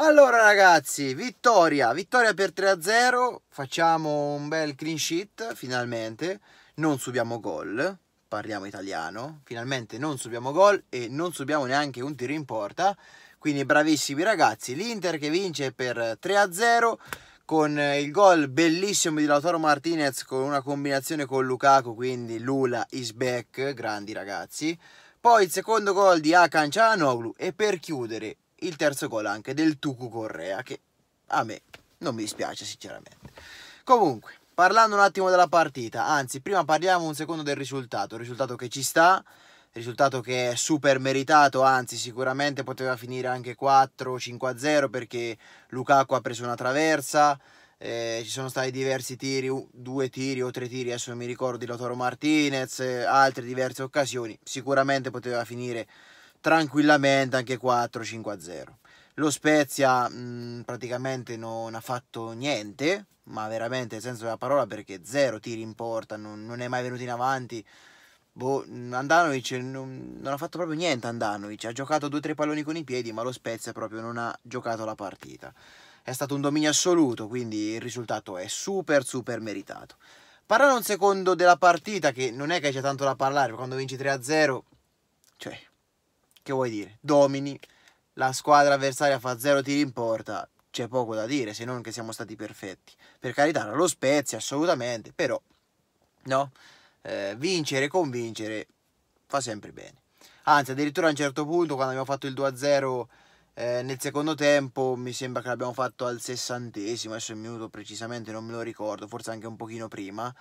Allora ragazzi, vittoria, vittoria per 3-0, facciamo un bel clean sheet finalmente, non subiamo gol, parliamo italiano, finalmente non subiamo gol e non subiamo neanche un tiro in porta, quindi bravissimi ragazzi, l'Inter che vince per 3-0 con il gol bellissimo di Lautaro Martinez con una combinazione con Lukaku, quindi Lula is back, grandi ragazzi. Poi il secondo gol di Akan Cianoglu e per chiudere il terzo gol anche del Tucu Correa, che a me non mi dispiace sinceramente. Comunque, parlando un attimo della partita, anzi prima parliamo un secondo del risultato, il risultato che ci sta, risultato che è super meritato, anzi sicuramente poteva finire anche 4-5-0 perché Lukaku ha preso una traversa, eh, ci sono stati diversi tiri, due tiri o tre tiri, adesso non mi ricordo di Lotoro Martinez, eh, altre diverse occasioni, sicuramente poteva finire tranquillamente anche 4-5-0. Lo Spezia mh, praticamente non ha fatto niente, ma veramente nel senso della parola perché zero tiri in porta, non, non è mai venuto in avanti. Boh, Andanovic non, non, ha fatto proprio niente Andanovic, ha giocato 2-3 palloni con i piedi, ma lo Spezia proprio non ha giocato la partita. È stato un dominio assoluto, quindi il risultato è super super meritato. Parlando un secondo della partita, che non è che c'è tanto da parlare, quando vinci 3-0, cioè che vuoi dire? Domini, la squadra avversaria fa zero tiri in porta, c'è poco da dire se non che siamo stati perfetti. Per carità, lo spezzi assolutamente, però no, eh, vincere convincere fa sempre bene. Anzi, addirittura a un certo punto, quando abbiamo fatto il 2-0 eh, nel secondo tempo, mi sembra che l'abbiamo fatto al sessantesimo, adesso il minuto precisamente non me lo ricordo, forse anche un pochino prima.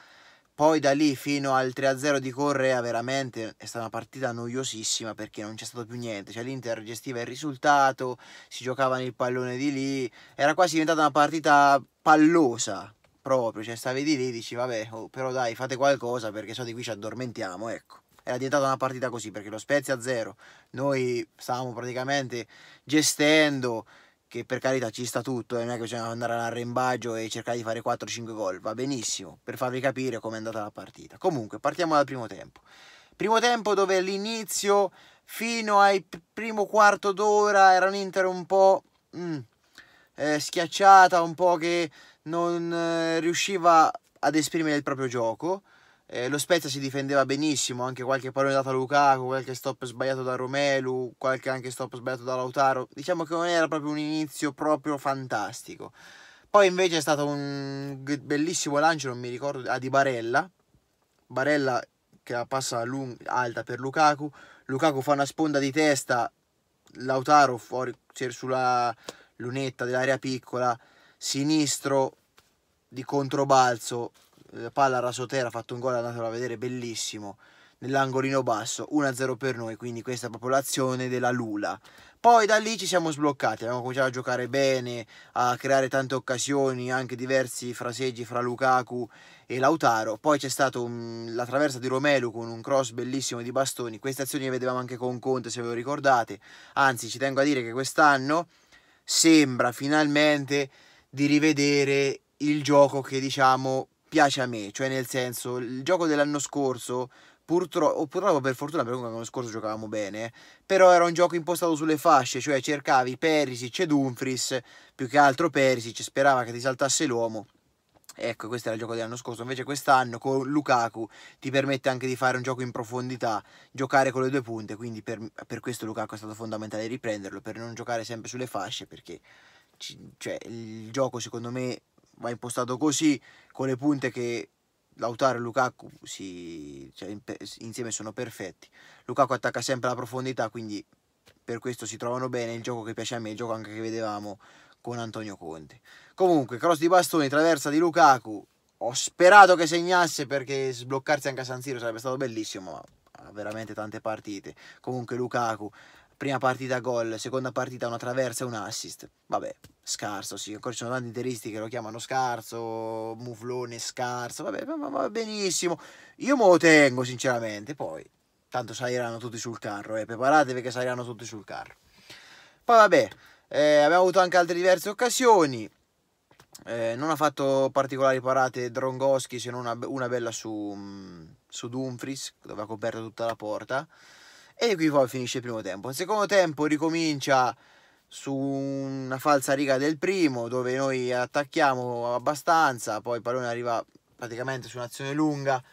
Poi da lì fino al 3-0 di Correa veramente è stata una partita noiosissima perché non c'è stato più niente, cioè l'Inter gestiva il risultato, si giocava nel pallone di lì, era quasi diventata una partita pallosa proprio, cioè stavi di lì e dici vabbè oh, però dai fate qualcosa perché so di qui ci addormentiamo ecco. Era diventata una partita così perché lo Spezia 0, noi stavamo praticamente gestendo, che per carità ci sta tutto, eh, non è che bisogna andare all'arrembaggio e cercare di fare 4-5 gol, va benissimo, per farvi capire come è andata la partita. Comunque, partiamo dal primo tempo. Primo tempo dove all'inizio, fino al primo quarto d'ora era un'Inter un po' mm, eh, schiacciata, un po' che non eh, riusciva ad esprimere il proprio gioco. Eh, lo Spezia si difendeva benissimo, anche qualche pallone dato a Lukaku, qualche stop sbagliato da Romelu, qualche anche stop sbagliato da Lautaro. Diciamo che non era proprio un inizio proprio fantastico. Poi invece è stato un bellissimo lancio, non mi ricordo, a Di Barella. Barella che la passa lunga, alta per Lukaku. Lukaku fa una sponda di testa, Lautaro fuori, sulla lunetta dell'area piccola, sinistro di controbalzo, eh, palla a Rasotera ha fatto un gol, andatelo a vedere, bellissimo, nell'angolino basso, 1-0 per noi, quindi questa popolazione della Lula. Poi da lì ci siamo sbloccati, abbiamo cominciato a giocare bene, a creare tante occasioni, anche diversi fraseggi fra Lukaku e Lautaro. Poi c'è stata la traversa di Romelu con un cross bellissimo di bastoni. Queste azioni le vedevamo anche con Conte, se ve lo ricordate. Anzi, ci tengo a dire che quest'anno sembra finalmente di rivedere il gioco che diciamo piace a me, cioè nel senso il gioco dell'anno scorso purtroppo, purtroppo per fortuna perché l'anno scorso giocavamo bene, però era un gioco impostato sulle fasce, cioè cercavi Perisic e Dumfries, più che altro Perisic, sperava che ti saltasse l'uomo. Ecco, questo era il gioco dell'anno scorso, invece quest'anno con Lukaku ti permette anche di fare un gioco in profondità, giocare con le due punte, quindi per, per questo Lukaku è stato fondamentale riprenderlo, per non giocare sempre sulle fasce, perché ci, cioè, il gioco secondo me va impostato così, con le punte che Lautaro e Lukaku si, cioè, insieme sono perfetti. Lukaku attacca sempre la profondità, quindi per questo si trovano bene. Il gioco che piace a me, il gioco anche che vedevamo con Antonio Conte. Comunque, cross di bastoni, traversa di Lukaku. Ho sperato che segnasse perché sbloccarsi anche a San Siro sarebbe stato bellissimo, ma ha veramente tante partite. Comunque Lukaku prima partita gol, seconda partita una traversa e un assist. Vabbè, scarso, sì, ancora ci sono tanti interisti che lo chiamano scarso, muflone scarso, vabbè, ma va benissimo. Io me lo tengo sinceramente, poi tanto saliranno tutti sul carro, eh, preparatevi che saliranno tutti sul carro. Poi vabbè, eh, abbiamo avuto anche altre diverse occasioni. Eh, non ha fatto particolari parate Drongoski se non una, una bella su, mm, su Dumfries, dove ha coperto tutta la porta. E qui poi finisce il primo tempo. Il secondo tempo ricomincia su una falsa riga del primo dove noi attacchiamo abbastanza, poi il pallone arriva praticamente su un'azione lunga,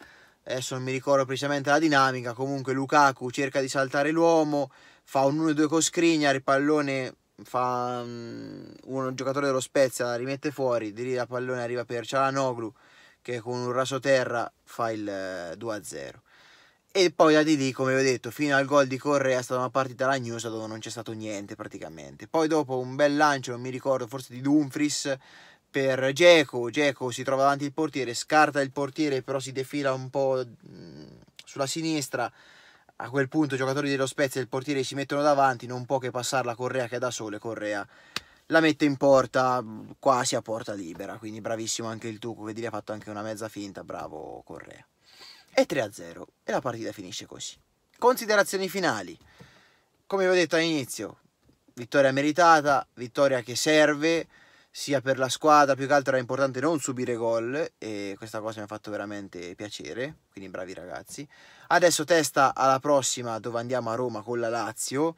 adesso non mi ricordo precisamente la dinamica, comunque Lukaku cerca di saltare l'uomo, fa un 1-2 con Skriniar, il pallone fa um, mm, un giocatore dello Spezia, la rimette fuori, di lì la pallone arriva per Cialanoglu che con un raso terra fa il 2-0. Eh, e poi da di lì, come vi ho detto, fino al gol di Correa è stata una partita lagnosa dove non c'è stato niente praticamente. Poi dopo un bel lancio, non mi ricordo, forse di Dumfries per Geco. Geco si trova davanti al portiere, scarta il portiere, però si defila un po' mm, sulla sinistra. A quel punto i giocatori dello Spezia e il portiere si mettono davanti, non può che passarla Correa che è da sole, Correa la mette in porta quasi a porta libera, quindi bravissimo anche il Tuco, vedi ha fatto anche una mezza finta, bravo Correa e 3-0 e la partita finisce così. Considerazioni finali. Come vi ho detto all'inizio, vittoria meritata, vittoria che serve sia per la squadra, più che altro era importante non subire gol e questa cosa mi ha fatto veramente piacere, quindi bravi ragazzi. Adesso testa alla prossima dove andiamo a Roma con la Lazio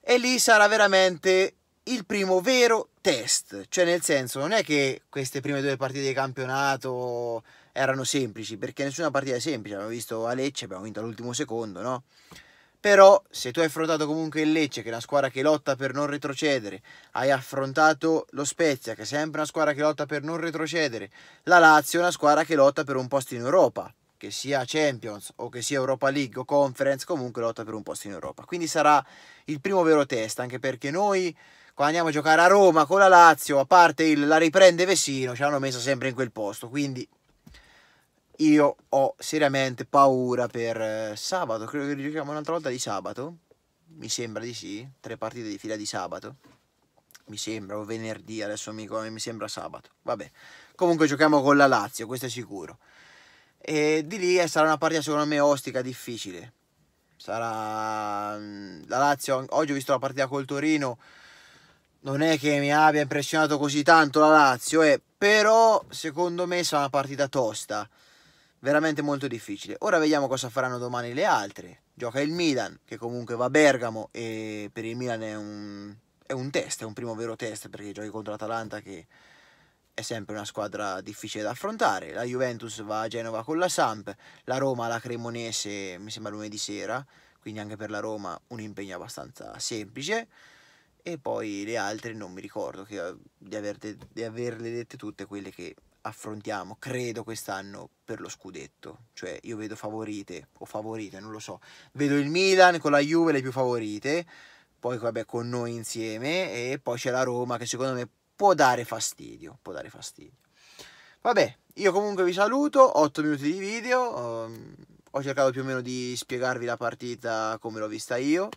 e lì sarà veramente il primo vero test, cioè nel senso non è che queste prime due partite di campionato erano semplici, perché nessuna partita è semplice, abbiamo visto a Lecce, abbiamo vinto all'ultimo secondo, no? Però se tu hai affrontato comunque il Lecce, che è una squadra che lotta per non retrocedere, hai affrontato lo Spezia, che è sempre una squadra che lotta per non retrocedere, la Lazio è una squadra che lotta per un posto in Europa, che sia Champions o che sia Europa League o Conference, comunque lotta per un posto in Europa. Quindi sarà il primo vero test, anche perché noi quando andiamo a giocare a Roma con la Lazio, a parte il la riprende Vesino, ci hanno messo sempre in quel posto, quindi io ho seriamente paura per eh, sabato, credo che giochiamo un'altra volta di sabato, mi sembra di sì, tre partite di fila di sabato, mi sembra, o venerdì, adesso mi, mi sembra sabato, vabbè, comunque giochiamo con la Lazio, questo è sicuro, e di lì eh, sarà una partita secondo me ostica, difficile, sarà mm, la Lazio, oggi ho visto la partita col Torino, non è che mi abbia impressionato così tanto la Lazio, eh, però secondo me sarà una partita tosta, veramente molto difficile. Ora vediamo cosa faranno domani le altre. Gioca il Milan, che comunque va a Bergamo e per il Milan è un, è un test, è un primo vero test perché giochi contro l'Atalanta che è sempre una squadra difficile da affrontare. La Juventus va a Genova con la Samp, la Roma la Cremonese mi sembra lunedì sera, quindi anche per la Roma un impegno abbastanza semplice. E poi le altre non mi ricordo eh, di, averte, di averle dette tutte quelle che affrontiamo, credo quest'anno per lo scudetto, cioè io vedo favorite o favorite, non lo so, vedo il Milan con la Juve le più favorite, poi vabbè con noi insieme e poi c'è la Roma che secondo me può dare fastidio, può dare fastidio. Vabbè, io comunque vi saluto, 8 minuti di video, um, ho cercato più o meno di spiegarvi la partita come l'ho vista io,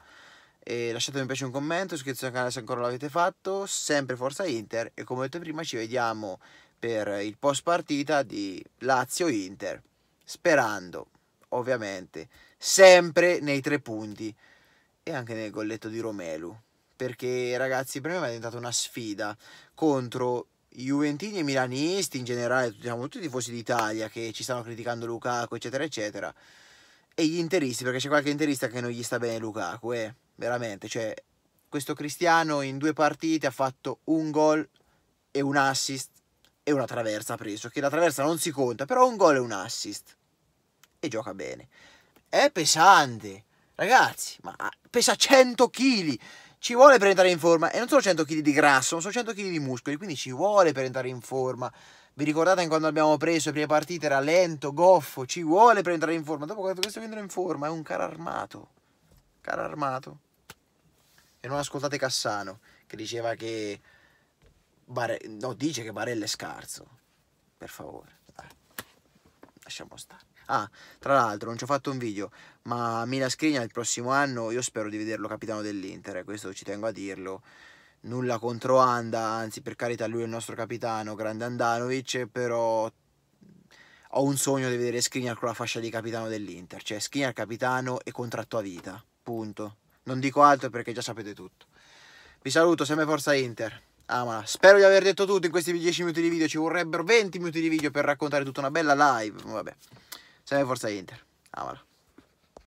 e lasciatemi piace un commento, iscrivetevi al canale se ancora l'avete fatto, sempre Forza Inter e come ho detto prima ci vediamo per il post partita di Lazio-Inter, sperando ovviamente sempre nei tre punti e anche nel golletto di Romelu, perché ragazzi per me è diventata una sfida contro Juventini e Milanisti in generale, diciamo, tutti i tifosi d'Italia che ci stanno criticando Lukaku eccetera eccetera, e gli interisti, perché c'è qualche interista che non gli sta bene Lukaku, eh, veramente, cioè questo Cristiano in due partite ha fatto un gol e un assist e una traversa ha preso, che la traversa non si conta, però un gol e un assist. E gioca bene. È pesante, ragazzi, ma pesa 100 kg. Ci vuole per entrare in forma, e non sono 100 kg di grasso, ma sono 100 kg di muscoli, quindi ci vuole per entrare in forma. Vi ricordate quando abbiamo preso le prime partite? Era lento, goffo, ci vuole per entrare in forma. Dopo questo vi entra in forma, è un caro armato. Caro armato. E non ascoltate Cassano, che diceva che Bare... No, dice che Barella è scarso. Per favore. Dai. Lasciamo stare. Ah, tra l'altro non ci ho fatto un video, ma Mila Skriniar il prossimo anno io spero di vederlo capitano dell'Inter, eh, questo ci tengo a dirlo. Nulla contro Anda, anzi per carità lui è il nostro capitano, grande Andanovic, però ho un sogno di vedere Skriniar con la fascia di capitano dell'Inter, cioè Skriniar capitano e contratto a vita, punto. Non dico altro perché già sapete tutto. Vi saluto, sempre forza Inter. Amala. Ah, spero di aver detto tutto in questi 10 minuti di video. Ci vorrebbero 20 minuti di video per raccontare tutta una bella live. Vabbè. Sempre forza Inter. Amala.